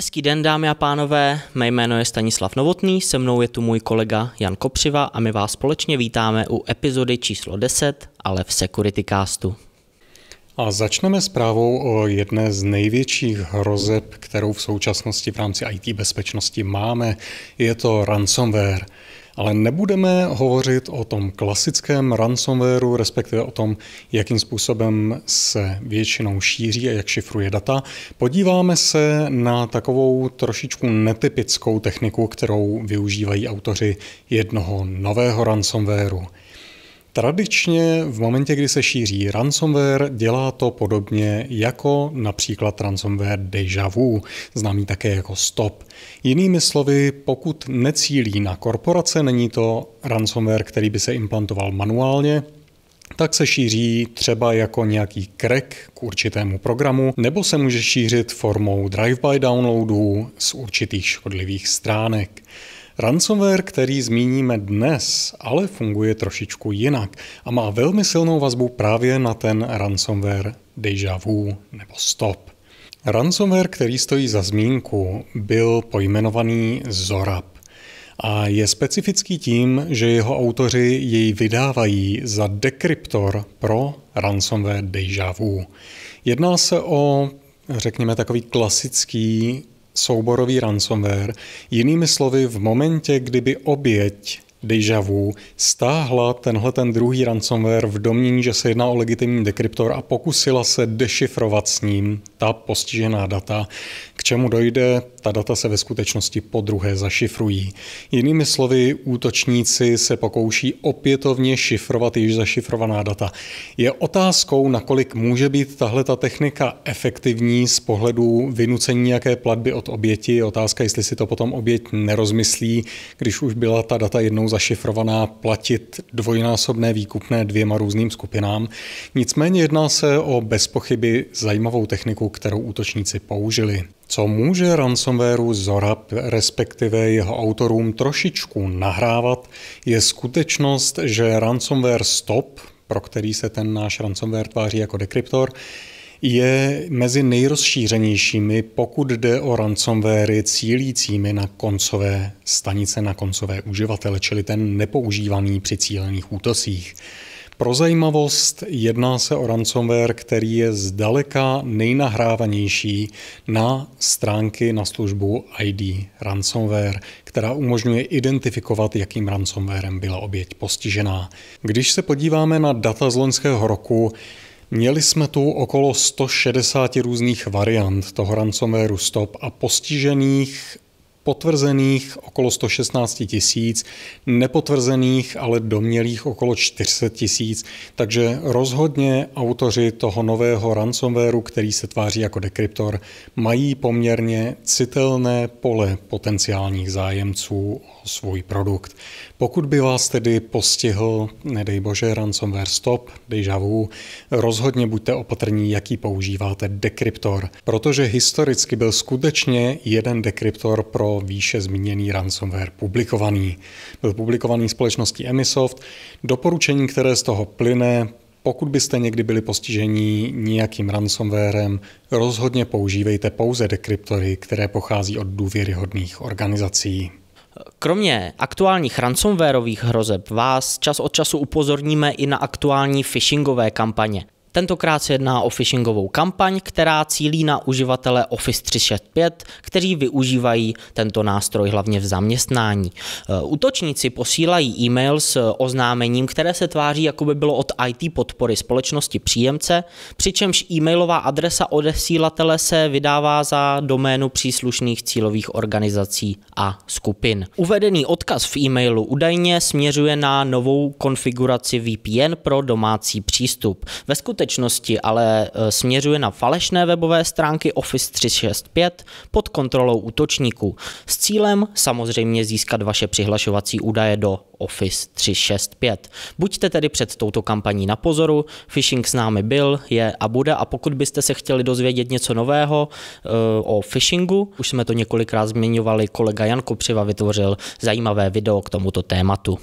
Hezký den, dámy a pánové, mé jméno je Stanislav Novotný, se mnou je tu můj kolega Jan Kopřiva a my vás společně vítáme u epizody číslo 10, ale v Security Castu. A začneme právou o jedné z největších hrozeb, kterou v současnosti v rámci IT bezpečnosti máme. Je to ransomware. Ale nebudeme hovořit o tom klasickém ransomwareu, respektive o tom, jakým způsobem se většinou šíří a jak šifruje data. Podíváme se na takovou trošičku netypickou techniku, kterou využívají autoři jednoho nového ransomwareu – Tradičně v momentě, kdy se šíří ransomware, dělá to podobně jako například ransomware Deja Vu, známý také jako Stop. Jinými slovy, pokud necílí na korporace, není to ransomware, který by se implantoval manuálně, tak se šíří třeba jako nějaký crack k určitému programu, nebo se může šířit formou drive-by downloadů z určitých škodlivých stránek. Ransomware, který zmíníme dnes, ale funguje trošičku jinak a má velmi silnou vazbu právě na ten ransomware Deja Vu nebo Stop. Ransomware, který stojí za zmínku, byl pojmenovaný Zorab a je specifický tím, že jeho autoři jej vydávají za dekryptor pro ransomware Deja Vu. Jedná se o, řekněme, takový klasický souborový ransomware. Jinými slovy, v momentě, kdyby oběť deja vu stáhla tenhle ten druhý ransomware v domění, že se jedná o legitimní dekryptor a pokusila se dešifrovat s ním ta postižená data, k čemu dojde, ta data se ve skutečnosti po druhé zašifrují. Jinými slovy, útočníci se pokouší opětovně šifrovat již zašifrovaná data. Je otázkou, nakolik může být tahle ta technika efektivní z pohledu vynucení nějaké platby od oběti. Je otázka, jestli si to potom oběť nerozmyslí, když už byla ta data jednou zašifrovaná, platit dvojnásobné výkupné dvěma různým skupinám. Nicméně jedná se o bezpochyby zajímavou techniku, kterou útočníci použili. Co může ransomwareu Zorab, respektive jeho autorům, trošičku nahrávat, je skutečnost, že ransomware Stop, pro který se ten náš ransomware tváří jako dekryptor, je mezi nejrozšířenějšími, pokud jde o ransomware cílícími na koncové stanice, na koncové uživatele, čili ten nepoužívaný při cílených útosích. Pro zajímavost jedná se o ransomware, který je zdaleka nejnahrávanější na stránky na službu ID ransomware, která umožňuje identifikovat, jakým ransomwarem byla oběť postižená. Když se podíváme na data z loňského roku, Měli jsme tu okolo 160 různých variant toho ransomwareu stop a postižených potvrzených okolo 116 tisíc, nepotvrzených, ale domělých okolo 400 tisíc. Takže rozhodně autoři toho nového ransomwareu, který se tváří jako dekryptor, mají poměrně citelné pole potenciálních zájemců o svůj produkt. Pokud by vás tedy postihl, nedej bože, ransomware stop, deja vu, rozhodně buďte opatrní, jaký používáte dekryptor, protože historicky byl skutečně jeden dekryptor pro pro výše zmíněný ransomware publikovaný. Byl publikovaný společností Emisoft. Doporučení, které z toho plyne, pokud byste někdy byli postiženi nějakým ransomwarem, rozhodně používejte pouze dekryptory, které pochází od důvěryhodných organizací. Kromě aktuálních ransomwareových hrozeb vás čas od času upozorníme i na aktuální phishingové kampaně. Tentokrát se jedná o phishingovou kampaň, která cílí na uživatele Office 365, kteří využívají tento nástroj hlavně v zaměstnání. E, útočníci posílají e-mail s oznámením, které se tváří, jako by bylo od IT podpory společnosti příjemce, přičemž e-mailová adresa odesílatele se vydává za doménu příslušných cílových organizací a skupin. Uvedený odkaz v e-mailu údajně směřuje na novou konfiguraci VPN pro domácí přístup. Ve skutečnosti skutečnosti ale eh, směřuje na falešné webové stránky Office 365 pod kontrolou útočníků s cílem samozřejmě získat vaše přihlašovací údaje do Office 365. Buďte tedy před touto kampaní na pozoru, phishing s námi byl, je a bude a pokud byste se chtěli dozvědět něco nového uh, o phishingu, už jsme to několikrát zmiňovali, kolega Jan Kopřiva vytvořil zajímavé video k tomuto tématu.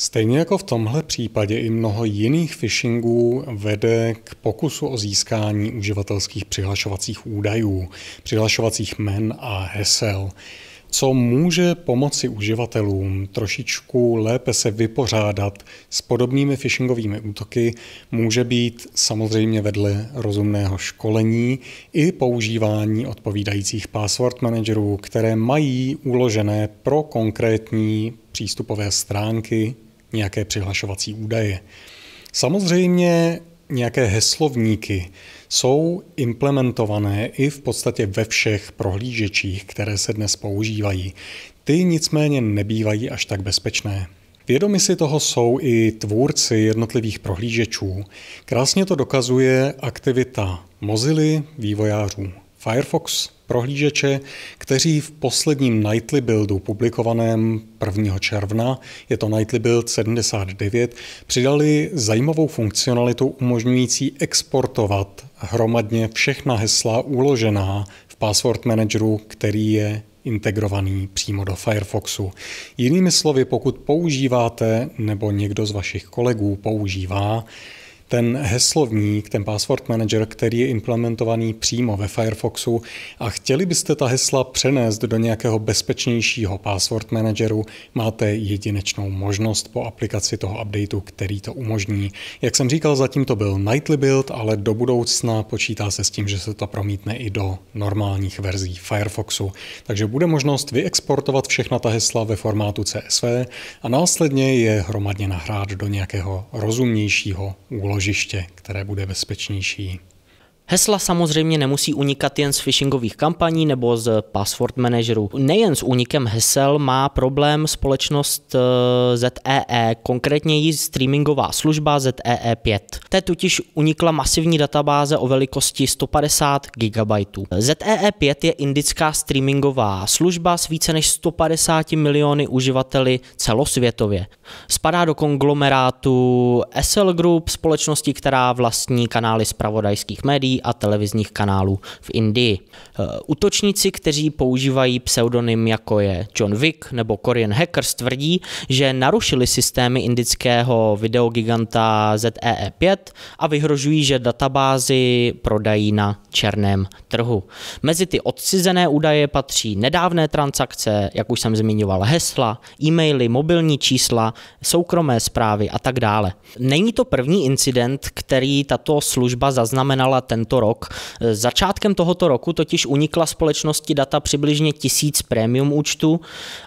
Stejně jako v tomhle případě i mnoho jiných phishingů vede k pokusu o získání uživatelských přihlašovacích údajů, přihlašovacích men a hesel. Co může pomoci uživatelům trošičku lépe se vypořádat s podobnými phishingovými útoky, může být samozřejmě vedle rozumného školení i používání odpovídajících password managerů, které mají uložené pro konkrétní přístupové stránky nějaké přihlašovací údaje. Samozřejmě nějaké heslovníky jsou implementované i v podstatě ve všech prohlížečích, které se dnes používají. Ty nicméně nebývají až tak bezpečné. Vědomi si toho jsou i tvůrci jednotlivých prohlížečů. Krásně to dokazuje aktivita Mozily, vývojářů Firefox prohlížeče, kteří v posledním Nightly Buildu publikovaném 1. června, je to Nightly Build 79, přidali zajímavou funkcionalitu umožňující exportovat hromadně všechna hesla uložená v password manageru, který je integrovaný přímo do Firefoxu. Jinými slovy, pokud používáte nebo někdo z vašich kolegů používá ten heslovník, ten password manager, který je implementovaný přímo ve Firefoxu a chtěli byste ta hesla přenést do nějakého bezpečnějšího password manageru, máte jedinečnou možnost po aplikaci toho updateu, který to umožní. Jak jsem říkal, zatím to byl nightly build, ale do budoucna počítá se s tím, že se to promítne i do normálních verzí Firefoxu. Takže bude možnost vyexportovat všechna ta hesla ve formátu CSV a následně je hromadně nahrát do nějakého rozumnějšího úložení ložiště, které bude bezpečnější. Hesla samozřejmě nemusí unikat jen z phishingových kampaní nebo z password manažerů. Nejen s unikem hesel má problém společnost eh, ZEE, e, konkrétně její streamingová služba ZEE5. Té totiž unikla masivní databáze o velikosti 150 GB. ZEE5 je indická streamingová služba s více než 150 miliony uživateli celosvětově. Spadá do konglomerátu SL Group, společnosti, která vlastní kanály zpravodajských médií a televizních kanálů v Indii. Eh, útočníci, kteří používají pseudonym jako je John Wick nebo Korean Hackers, tvrdí, že narušili systémy indického videogiganta ZEE5 a vyhrožují, že databázy prodají na černém trhu. Mezi ty odcizené údaje patří nedávné transakce, jak už jsem zmiňoval, hesla, e-maily, mobilní čísla, soukromé zprávy a tak dále. Není to první incident, který tato služba zaznamenala tento tento rok. Začátkem tohoto roku totiž unikla společnosti data přibližně tisíc premium účtů,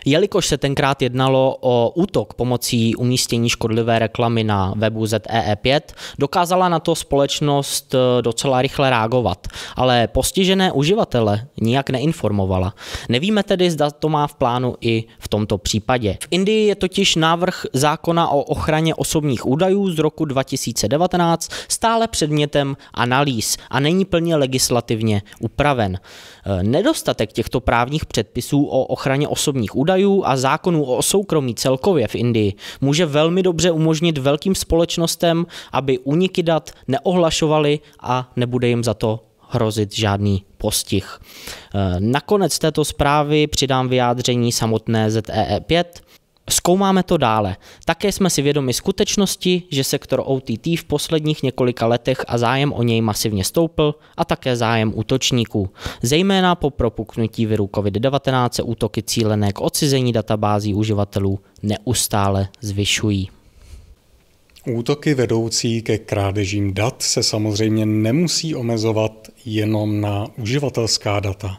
jelikož se tenkrát jednalo o útok pomocí umístění škodlivé reklamy na webu ZEE5, dokázala na to společnost eh, docela rychle reagovat, ale postižené uživatele nijak neinformovala. Nevíme tedy, zda to má v plánu i v tomto případě. V Indii je totiž návrh zákona o ochraně osobních údajů z roku 2019 stále předmětem analýz a není plně legislativně upraven. Eh, nedostatek těchto právních předpisů o ochraně osobních údajů a zákonů o soukromí celkově v Indii může velmi dobře umožnit velkým společnostem, aby uniky dat neohlašovali a nebude jim za to hrozit žádný postih. Eh, nakonec této zprávy přidám vyjádření samotné ZEE5, Zkoumáme to dále. Také jsme si vědomi skutečnosti, že sektor OTT v posledních několika letech a zájem o něj masivně stoupil a také zájem útočníků. Zejména po propuknutí viru COVID-19 se útoky cílené k odcizení databází uživatelů neustále zvyšují. Útoky vedoucí ke krádežím dat se samozřejmě nemusí omezovat jenom na uživatelská data.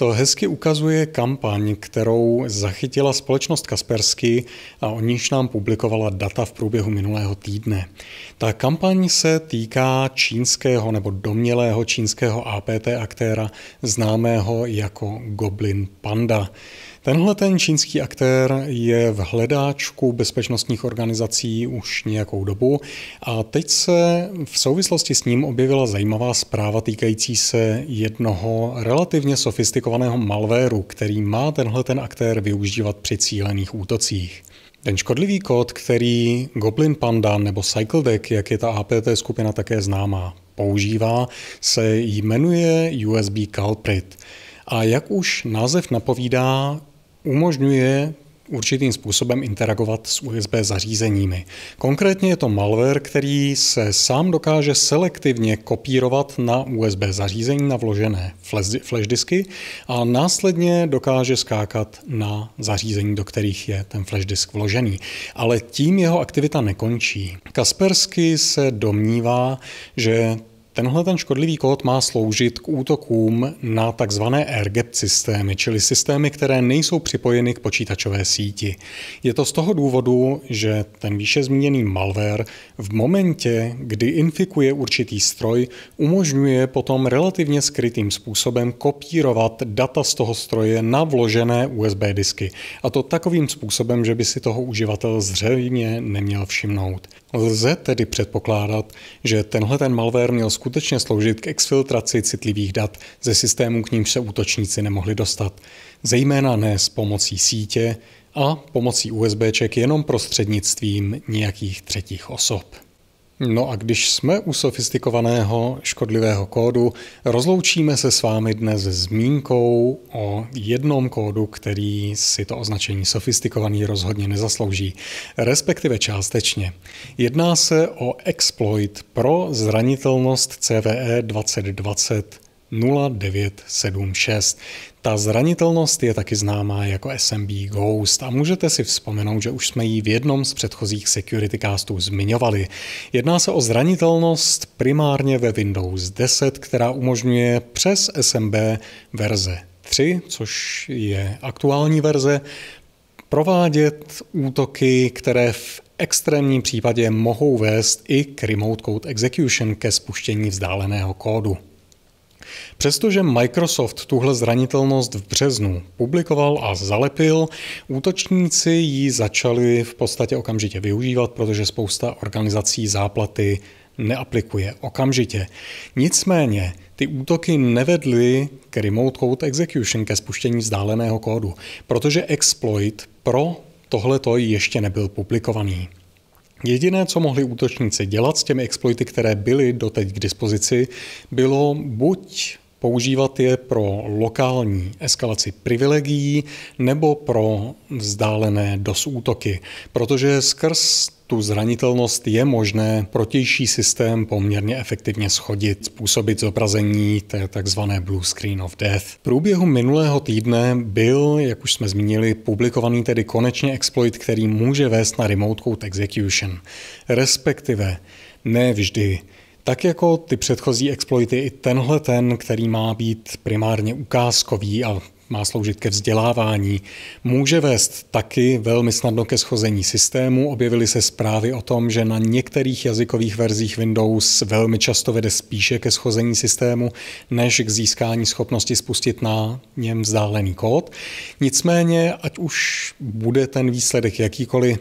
To hezky ukazuje kampaň, kterou zachytila společnost Kaspersky a o níž nám publikovala data v průběhu minulého týdne. Ta kampaň se týká čínského nebo domělého čínského APT aktéra známého jako Goblin Panda. Tenhle ten čínský aktér je v hledáčku bezpečnostních organizací už nějakou dobu a teď se v souvislosti s ním objevila zajímavá zpráva týkající se jednoho relativně sofistikovaného malvéru, který má tenhle ten aktér využívat při cílených útocích. Ten škodlivý kód, který Goblin Panda nebo Cycle Deck, jak je ta APT skupina také známá, používá, se jmenuje USB Culprit. A jak už název napovídá, umožňuje určitým způsobem interagovat s USB zařízeními. Konkrétně je to malware, který se sám dokáže selektivně kopírovat na USB zařízení na vložené flash disky a následně dokáže skákat na zařízení, do kterých je ten flash disk vložený. Ale tím jeho aktivita nekončí. Kaspersky se domnívá, že Tenhle ten škodlivý kód má sloužit k útokům na tzv. AirGap systémy, čili systémy, které nejsou připojeny k počítačové síti. Je to z toho důvodu, že ten výše zmíněný malware v momentě, kdy infikuje určitý stroj, umožňuje potom relativně skrytým způsobem kopírovat data z toho stroje na vložené USB disky. A to takovým způsobem, že by si toho uživatel zřejmě neměl všimnout. Lze tedy předpokládat, že tenhle ten malware měl skutečně sloužit k exfiltraci citlivých dat ze systému, k nímž se útočníci nemohli dostat. Zejména ne s pomocí sítě a pomocí USBček jenom prostřednictvím nějakých třetích osob. No a když jsme u sofistikovaného škodlivého kódu, rozloučíme se s vámi dnes zmínkou o jednom kódu, který si to označení sofistikovaný rozhodně nezaslouží, respektive částečně. Jedná se o exploit pro zranitelnost CVE 2020 0976. Ta zranitelnost je taky známá jako SMB Ghost a můžete si vzpomenout, že už jsme ji v jednom z předchozích security castů zmiňovali. Jedná se o zranitelnost primárně ve Windows 10, která umožňuje přes SMB verze 3, což je aktuální verze, provádět útoky, které v extrémním případě mohou vést i k remote code execution ke spuštění vzdáleného kódu. Přestože Microsoft tuhle zranitelnost v březnu publikoval a zalepil, útočníci ji začali v podstatě okamžitě využívat, protože spousta organizací záplaty neaplikuje okamžitě. Nicméně ty útoky nevedly k remote code execution, ke spuštění vzdáleného kódu, protože exploit pro tohleto ještě nebyl publikovaný. Jediné, co mohli útočníci dělat s těmi exploity, které byly doteď k dispozici, bylo buď Používat je pro lokální eskalaci privilegií nebo pro vzdálené dosútoky, protože skrz tu zranitelnost je možné protější systém poměrně efektivně schodit, způsobit zobrazení té takzvané blue screen of death. V průběhu minulého týdne byl, jak už jsme zmínili, publikovaný tedy konečně exploit, který může vést na remote code execution, respektive ne vždy tak jako ty předchozí exploity, i tenhle ten, který má být primárně ukázkový a má sloužit ke vzdělávání, může vést taky velmi snadno ke schození systému. Objevily se zprávy o tom, že na některých jazykových verzích Windows velmi často vede spíše ke schození systému, než k získání schopnosti spustit na něm vzdálený kód. Nicméně, ať už bude ten výsledek jakýkoliv,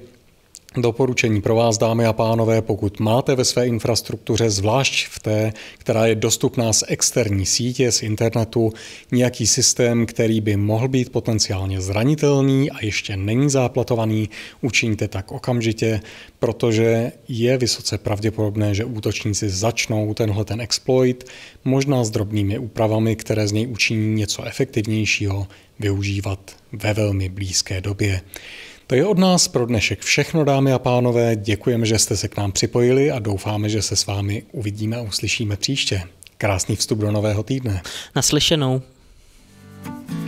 Doporučení pro vás, dámy a pánové, pokud máte ve své infrastruktuře, zvlášť v té, která je dostupná z externí sítě, z internetu, nějaký systém, který by mohl být potenciálně zranitelný a ještě není záplatovaný, učiňte tak okamžitě, protože je vysoce pravděpodobné, že útočníci začnou tenhle ten exploit, možná s drobnými úpravami, které z něj učiní něco efektivnějšího, využívat ve velmi blízké době. To je od nás pro dnešek všechno, dámy a pánové. Děkujeme, že jste se k nám připojili a doufáme, že se s vámi uvidíme a uslyšíme příště. Krásný vstup do nového týdne. Naslyšenou. thank you